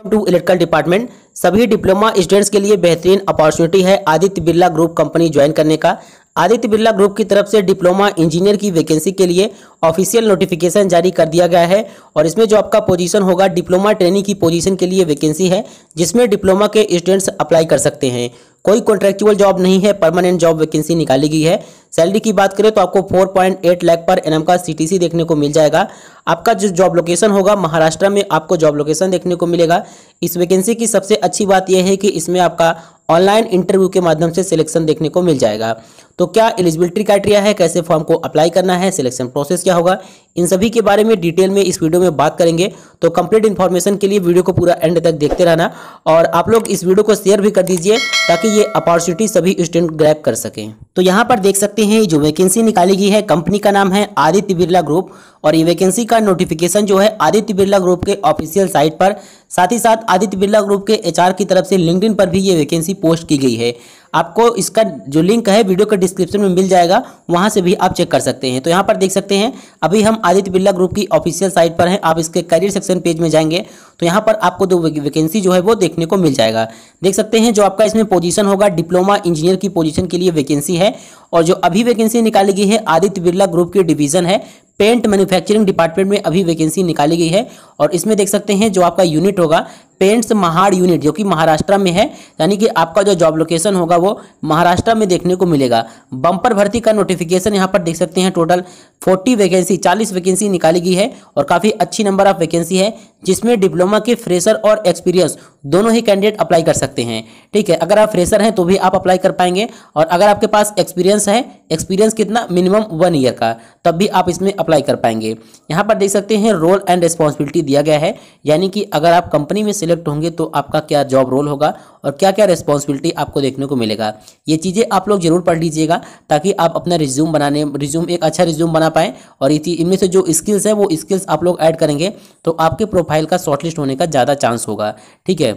welcome to electrical department सभी diploma students के लिए बेहतरीन अपॉर्चुनिटी है Aditya Birla group company join करने का आदित्य बिरला ग्रुप की तरफ से डिप्लोमा इंजीनियर की वैकेंसी के लिए ऑफिशियल नोटिफिकेशन जारी कर दिया गया है और इसमें जो आपका पोजीशन होगा डिप्लोमा ट्रेनिंग की पोजीशन के लिए वैकेंसी है जिसमें डिप्लोमा के स्टूडेंट्स अप्लाई कर सकते हैं कोई कॉन्ट्रेक्चुअल जॉब नहीं है परमानेंट जॉब वैकेंसी निकाली गई है सैलरी की बात करें तो आपको 4.8 लाख पर एनएम का सीटीसी देखने को मिल जाएगा आपका जो जॉब लोकेशन होगा महाराष्ट्र में आपको जॉब लोकेशन देखने को मिलेगा इस वैकेंसी की सबसे अच्छी बात यह है कि इसमें आपका ऑनलाइन इंटरव्यू के माध्यम से सिलेक्शन देखने को मिल जाएगा तो क्या एलिजिबिलिटी क्राइटेरिया है कैसे फॉर्म को अप्लाई करना है सिलेक्शन प्रोसेस क्या होगा इन सभी के बारे में डिटेल में इस वीडियो में बात करेंगे तो कंप्लीट इन्फॉर्मेशन के लिए वीडियो को पूरा एंड तक देखते रहना और आप लोग इस वीडियो को शेयर भी कर दीजिए ताकि ये अपॉर्चुनिटी सभी स्टूडेंट ग्रैप कर सकें तो यहाँ पर देख सकते हैं जो वैकेंसी निकाली गई है कंपनी का नाम है आदित्य बिरला ग्रुप और ये वैकेंसी का नोटिफिकेशन जो है आदित्य बिरला ग्रुप के ऑफिशियल साइट पर साथ ही साथ आदित्य बिरला ग्रुप के एचआर की तरफ से लिंक्डइन पर भी ये वैकेंसी पोस्ट की गई है आपको इसका जो लिंक है वीडियो के डिस्क्रिप्शन में मिल जाएगा वहां से भी आप चेक कर सकते हैं तो यहाँ पर देख सकते हैं अभी हम आदित्य बिरला ग्रुप की ऑफिशियल साइट पर हैं आप इसके करियर सेक्शन पेज में जाएंगे तो यहाँ पर आपको दो वैकेंसी जो है वो देखने को मिल जाएगा देख सकते हैं जो आपका इसमें पोजिशन होगा डिप्लोमा इंजीनियर की पोजीशन के लिए वैकेंसी है और जो अभी वैकेंसी निकाली गई है आदित्य बिरला ग्रुप की डिवीजन है पेंट मैन्युफैक्चरिंग डिपार्टमेंट में अभी वैकेंसी निकाली गई है और इसमें देख सकते हैं जो आपका यूनिट होगा पेंट्स महाड़ यूनिट जो कि महाराष्ट्र में है यानी कि आपका जो जॉब लोकेशन होगा वो महाराष्ट्र में देखने को मिलेगा बम्पर भर्ती का नोटिफिकेशन यहाँ पर देख सकते हैं टोटल फोर्टी वैकेंसी चालीस वैकेंसी निकाली गई है और काफ़ी अच्छी नंबर ऑफ वैकेंसी है जिसमें डिप्लोमा के फ्रेशर और एक्सपीरियंस दोनों ही कैंडिडेट अप्लाई कर सकते हैं ठीक है अगर आप फ्रेशर हैं तो भी आप अप्लाई कर पाएंगे और अगर आपके पास एक्सपीरियंस है एक्सपीरियंस कितना मिनिमम वन ईयर का तब भी आप इसमें अप्लाई कर पाएंगे यहाँ पर देख सकते हैं रोल एंड रिस्पॉन्सिबिलिटी दिया गया है यानी कि अगर आप कंपनी में सिलेक्ट होंगे तो आपका क्या जॉब रोल होगा और क्या क्या रिस्पॉन्सिबिलिटी आपको देखने को मिलेगा ये चीज़ें आप लोग जरूर पढ़ लीजिएगा ताकि आप अपना रिज्यूम बनाने रिज्यूम एक अच्छा रिज्यूम बना पाएँ और इनमें से जो स्किल्स है वो स्किल्स आप लोग ऐड करेंगे तो आपके प्रोफाइल का शॉर्टलिस्ट होने का ज़्यादा चांस होगा ठीक है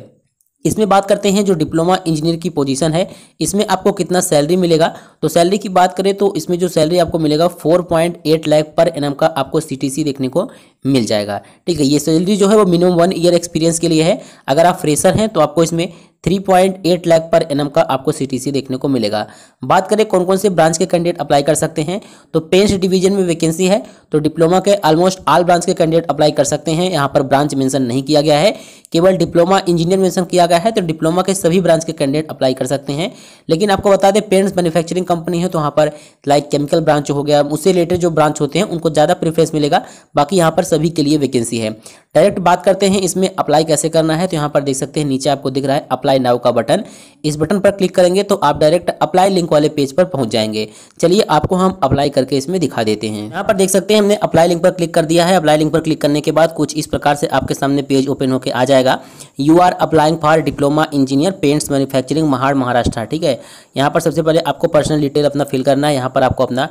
इसमें बात करते हैं जो डिप्लोमा इंजीनियर की पोजीशन है इसमें आपको कितना सैलरी मिलेगा तो सैलरी की बात करें तो इसमें जो सैलरी आपको मिलेगा 4.8 लाख पर एनएम का आपको सीटीसी देखने को मिल जाएगा ठीक है ये सैलरी जो है वो मिनिमम वन ईयर एक्सपीरियंस के लिए है अगर आप फ्रेशर हैं तो आपको इसमें 3.8 लाख पर एनम का आपको सीटीसी देखने को मिलेगा बात करें कौन कौन से ब्रांच के कैंडिडेट अप्लाई कर सकते हैं तो पेंस डिवीजन में वैकेंसी है तो डिप्लोमा के ऑलमोस्ट ऑल ब्रांच के कैंडिडेट अप्लाई कर सकते हैं यहाँ पर ब्रांच मेंशन नहीं किया गया है केवल डिप्लोमा इंजीनियर मेंशन किया गया है तो डिप्लोमा के सभी ब्रांच के कैंडिडेट अप्लाई कर सकते हैं लेकिन आपको बता दें पेंट्स मैन्युफैक्चरिंग कंपनी है तो वहाँ पर लाइक केमिकल ब्रांच हो गया उससे रिलेटेड जो ब्रांच होते हैं उनको ज़्यादा प्रिफ्रेंस मिलेगा बाकी यहाँ पर सभी के लिए वैकेंसी है डायरेक्ट बात करते हैं इसमें अप्लाई कैसे करना है तो यहाँ पर देख सकते हैं नीचे आपको दिख रहा है अप्लाई नाउ का बटन इस बटन पर क्लिक करेंगे तो आप डायरेक्ट अप्लाई लिंक वाले पेज पर पहुंच जाएंगे चलिए आपको हम अप्लाई करके इसमें दिखा देते हैं यहाँ पर देख सकते हैं हमने अप्लाई लिंक पर क्लिक कर दिया है अप्लाई लिंक पर क्लिक करने के बाद कुछ इस प्रकार से आपके सामने पेज ओपन होकर आ जाएगा you are applying for diploma engineer paints manufacturing Mahad Maharashtra ठीक है यहाँ पर सबसे पहले आपको पर्सनल डिटेल अपना फिल करना है यहाँ पर आपको अपना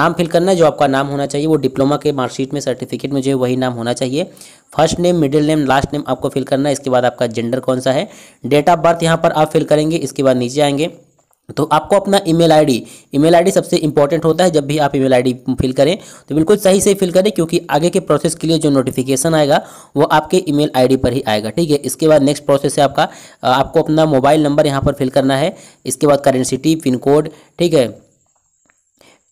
नाम फिल करना है जो आपका नाम होना चाहिए वो डिप्लोमा के मार्कशीट में सर्टिफिकेट में जो वही नाम होना चाहिए first name middle name last name आपको फिल करना है इसके बाद आपका जेंडर कौन सा है डेट ऑफ बर्थ यहाँ पर आप फिल करेंगे इसके बाद नीचे आएंगे तो आपको अपना ईमेल आईडी ईमेल आईडी सबसे इंपॉर्टेंट होता है जब भी आप ईमेल आईडी फिल करें तो बिल्कुल सही से फिल करें क्योंकि आगे के प्रोसेस के लिए जो नोटिफिकेशन आएगा वो आपके ईमेल आईडी पर ही आएगा ठीक है इसके बाद नेक्स्ट प्रोसेस है आपका आपको अपना मोबाइल नंबर यहाँ पर फिल करना है इसके बाद करेंट सिटी पिन कोड ठीक है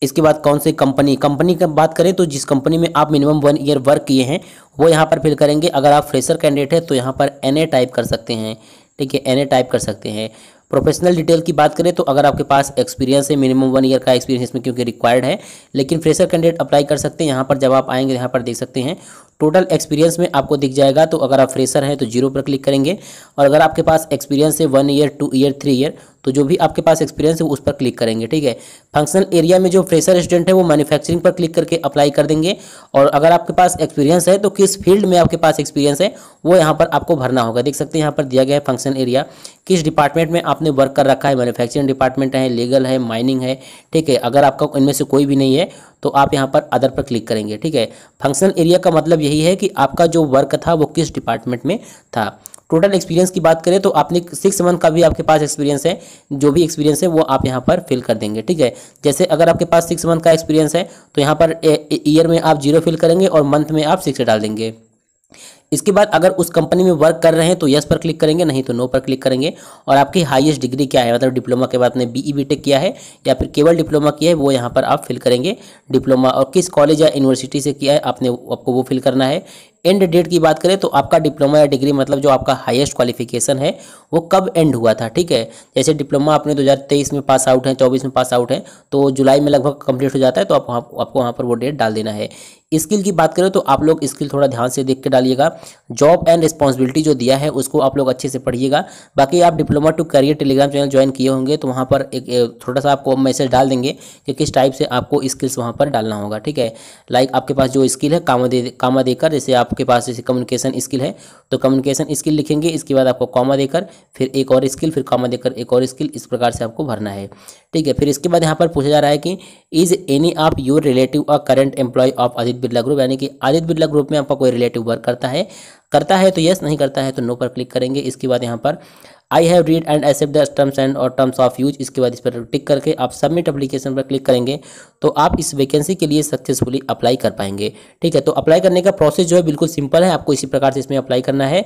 इसके बाद कौन सी कंपनी कंपनी की बात करें तो जिस कंपनी में आप मिनिमम वन ईयर वर्क किए हैं वो यहाँ पर फिल करेंगे अगर आप फ्रेशर कैंडिडेट हैं तो यहाँ पर एन टाइप कर सकते हैं ठीक है एन टाइप कर सकते हैं प्रोफेशनल डिटेल की बात करें तो अगर आपके पास एक्सपीरियंस है मिनिमम वन ईयर का एक्सपीरियंस इसमें क्योंकि रिक्वायर्ड है लेकिन फ्रेशर कैंडिडेट अप्लाई कर सकते हैं यहाँ पर जब आप आएंगे यहाँ पर देख सकते हैं टोटल एक्सपीरियंस में आपको दिख जाएगा तो अगर आप फ्रेशर हैं तो जीरो पर क्लिक करेंगे और अगर आपके पास एक्सपीरियंस है one year two year three year तो जो भी आपके पास एक्सपीरियंस है उस पर क्लिक करेंगे ठीक है फंक्शनल एरिया में जो फ्रेशर स्टूडेंट है वो मैन्युफैक्चरिंग पर क्लिक करके अप्लाई कर देंगे और अगर आपके पास एक्सपीरियंस है तो किस फील्ड में आपके पास एक्सपीरियंस है वो यहाँ पर आपको भरना होगा देख सकते हैं यहाँ पर दिया गया है फंक्शन एरिया किस डिपार्टमेंट में आपने वर्क कर रखा है मैन्युफैक्चरिंग डिपार्टमेंट है लीगल है माइनिंग है ठीक है अगर आपका इनमें से कोई भी नहीं है तो आप यहाँ पर अदर पर क्लिक करेंगे ठीक है फंक्शनल एरिया का मतलब यही है कि आपका जो वर्क था वो किस डिपार्टमेंट में था टोटल एक्सपीरियंस की बात करें तो आपने सिक्स मंथ का भी आपके पास एक्सपीरियंस है जो भी एक्सपीरियंस है वो आप यहाँ पर फिल कर देंगे ठीक है जैसे अगर आपके पास सिक्स मंथ का एक्सपीरियंस है तो यहाँ पर ईयर में आप जीरो फिल करेंगे और मंथ में आप सिक्स डाल देंगे इसके बाद अगर उस कंपनी में वर्क कर रहे हैं तो यस पर क्लिक करेंगे नहीं तो नो पर क्लिक करेंगे और आपकी हाईएस्ट डिग्री क्या है मतलब डिप्लोमा के बाद आपने बीई बीटेक e किया है या फिर केवल डिप्लोमा किया है वो यहाँ पर आप फिल करेंगे डिप्लोमा और किस कॉलेज या यूनिवर्सिटी से किया है आपने आपको वो फिल करना है एंड डेट की बात करें तो आपका डिप्लोमा या डिग्री मतलब जो आपका हाईएस्ट क्वालिफिकेशन है वो कब एंड हुआ था ठीक है जैसे डिप्लोमा आपने 2023 में पास आउट है चौबीस में पास आउट है तो जुलाई में लगभग कंप्लीट हो जाता है तो आप वहाँ आपको वहाँ पर वो डेट डाल देना है स्किल की बात करें तो आप लोग स्किल थोड़ा ध्यान से देख के डालिएगा जॉब एंड रिस्पॉन्सिबिलिटी जो दिया है उसको आप लोग अच्छे से पढ़िएगा बाकी आप diploma to career Telegram channel join किए होंगे तो वहाँ पर एक थोड़ा सा आपको मैसेज डाल देंगे कि किस टाइप से आपको स्किल्स वहाँ पर डालना होगा ठीक है लाइक आपके पास जो स्किल है कामा दे कामा देकर जैसे आप आपके पास जैसे कम्युनिकेशन स्किल है तो कम्युनिकेशन स्किल लिखेंगे इसके बाद आपको कॉमा देकर फिर एक और स्किल फिर कॉमा देकर एक और स्किल इस प्रकार से आपको भरना है ठीक है फिर इसके बाद यहाँ पर पूछा जा रहा है कि is any of your relative a current employee of Aditya Birla group यानी कि आदित्य बिरला ग्रुप में आपका कोई रिलेटिव वर्क करता है करता है तो यस नहीं करता है तो नो पर क्लिक करेंगे इसके बाद यहाँ पर I have read and accept the terms and और टर्म्स ऑफ यूज इसके बाद इस पर टिक करके आप सबमिट अप्लीकेशन पर क्लिक करेंगे तो आप इस वैकेंसी के लिए सक्सेसफुली अप्लाई कर पाएंगे ठीक है तो अप्लाई करने का प्रोसेस जो है बिल्कुल सिंपल है आपको इसी प्रकार से इसमें अप्लाई करना है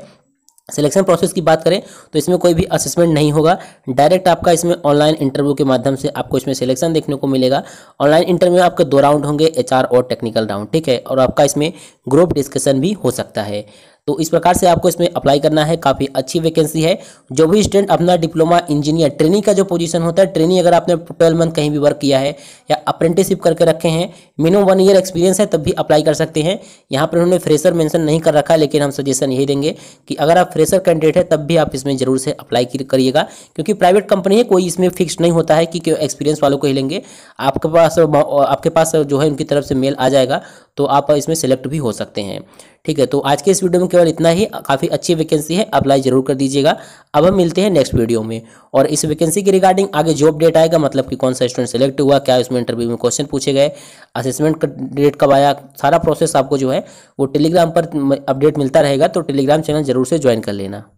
सिलेक्शन प्रोसेस की बात करें तो इसमें कोई भी असेसमेंट नहीं होगा डायरेक्ट आपका इसमें ऑनलाइन इंटरव्यू के माध्यम से आपको इसमें सिलेक्शन देखने को मिलेगा ऑनलाइन इंटरव्यू आपके दो राउंड होंगे एचआर और टेक्निकल राउंड ठीक है और आपका इसमें ग्रुप डिस्कशन भी हो सकता है तो इस प्रकार से आपको इसमें अप्लाई करना है काफ़ी अच्छी वैकेंसी है जो भी स्टूडेंट अपना डिप्लोमा इंजीनियर ट्रेनिंग का जो पोजीशन होता है ट्रेनिंग अगर आपने ट्वेल्व मंथ कहीं भी वर्क किया है या अप्रेंटिसशिप करके रखे हैं मिनिमम वन ईयर एक्सपीरियंस है तब भी अप्लाई कर सकते हैं यहाँ पर उन्होंने फ्रेशर मैंशन नहीं कर रखा लेकिन हम सजेशन यही देंगे कि अगर आप फ्रेशर कैंडिडेट है तब भी आप इसमें जरूर से अप्लाई करिएगा क्योंकि प्राइवेट कंपनी है कोई इसमें फिक्स नहीं होता है कि एक्सपीरियंस वालों को ही लेंगे आपके पास आपके पास जो है उनकी तरफ से मेल आ जाएगा तो आप इसमें सेलेक्ट भी हो सकते हैं ठीक है तो आज के इस वीडियो में केवल इतना ही काफ़ी अच्छी वैकेंसी है अप्लाई जरूर कर दीजिएगा अब हम मिलते हैं नेक्स्ट वीडियो में और इस वैकेंसी के रिगार्डिंग आगे जो अपडेट आएगा मतलब कि कौन सा स्टूडेंट सेलेक्ट हुआ क्या इसमें इंटरव्यू में क्वेश्चन पूछे गए असेसमेंट का डेट कब आया सारा प्रोसेस आपको जो है वो टेलीग्राम पर अपडेट मिलता रहेगा तो टेलीग्राम चैनल जरूर से ज्वाइन कर लेना